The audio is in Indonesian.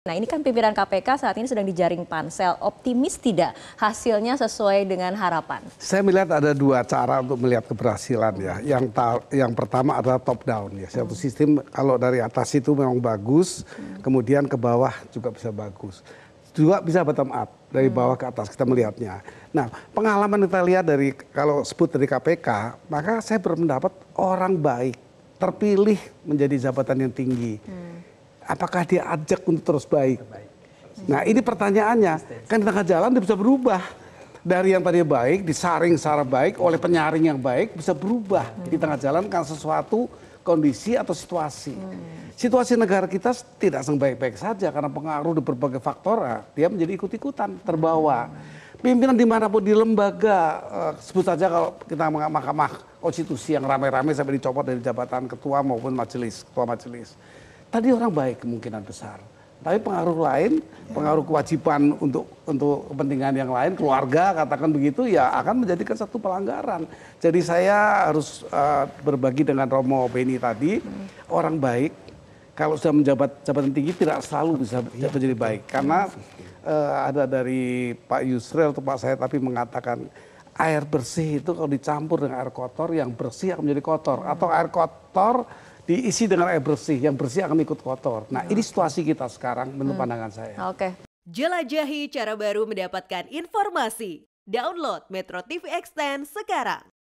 Nah ini kan pimpinan KPK saat ini sedang dijaring pansel. Optimis tidak hasilnya sesuai dengan harapan? Saya melihat ada dua cara untuk melihat keberhasilan ya. Yang ta yang pertama adalah top down ya. Satu hmm. sistem kalau dari atas itu memang bagus, hmm. kemudian ke bawah juga bisa bagus. Juga bisa bottom up dari hmm. bawah ke atas kita melihatnya. Nah pengalaman kita lihat dari kalau sebut dari KPK, maka saya berpendapat orang baik terpilih menjadi jabatan yang tinggi. Hmm apakah dia ajak untuk terus baik? Nah ini pertanyaannya, kan di tengah jalan dia bisa berubah. Dari yang tadi baik, disaring secara baik oleh penyaring yang baik, bisa berubah. Di tengah jalan karena sesuatu kondisi atau situasi. Situasi negara kita tidak sebaik-baik saja karena pengaruh di berbagai faktor, ah, dia menjadi ikut-ikutan, terbawa. Pimpinan dimanapun di lembaga, eh, sebut saja kalau kita mahkamah konstitusi yang rame ramai sampai dicopot dari jabatan ketua maupun majelis, ketua majelis tadi orang baik kemungkinan besar. Tapi pengaruh lain, pengaruh kewajiban untuk untuk kepentingan yang lain, keluarga katakan begitu ya akan menjadikan satu pelanggaran. Jadi saya harus uh, berbagi dengan Romo Beni tadi, hmm. orang baik kalau sudah menjabat jabatan tinggi tidak selalu bisa ya. menjadi baik karena uh, ada dari Pak Yusril atau Pak saya tapi mengatakan air bersih itu kalau dicampur dengan air kotor yang bersih akan menjadi kotor atau air kotor diisi dengan air bersih, yang bersih akan ikut kotor. Nah, ini situasi kita sekarang menurut hmm. pandangan saya. Oke. Okay. Jelajahi cara baru mendapatkan informasi. Download Metro TV Extend sekarang.